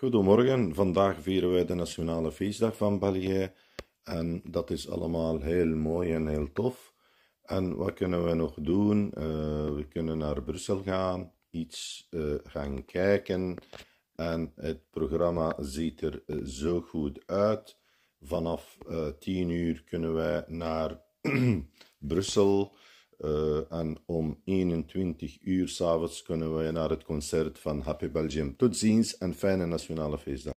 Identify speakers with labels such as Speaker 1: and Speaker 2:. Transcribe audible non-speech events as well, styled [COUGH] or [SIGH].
Speaker 1: Goedemorgen, vandaag vieren wij de Nationale Feestdag van België en dat is allemaal heel mooi en heel tof. En wat kunnen we nog doen? Eh, we kunnen naar Brussel gaan, iets eh, gaan kijken en het programma ziet er eh, zo goed uit. Vanaf 10 uur kunnen wij naar [CLEARS THROAT] Brussel. Eh, en om 21 uur s'avonds kunnen we naar het concert van Happy Belgium. Tot ziens en fijne nationale feestdag.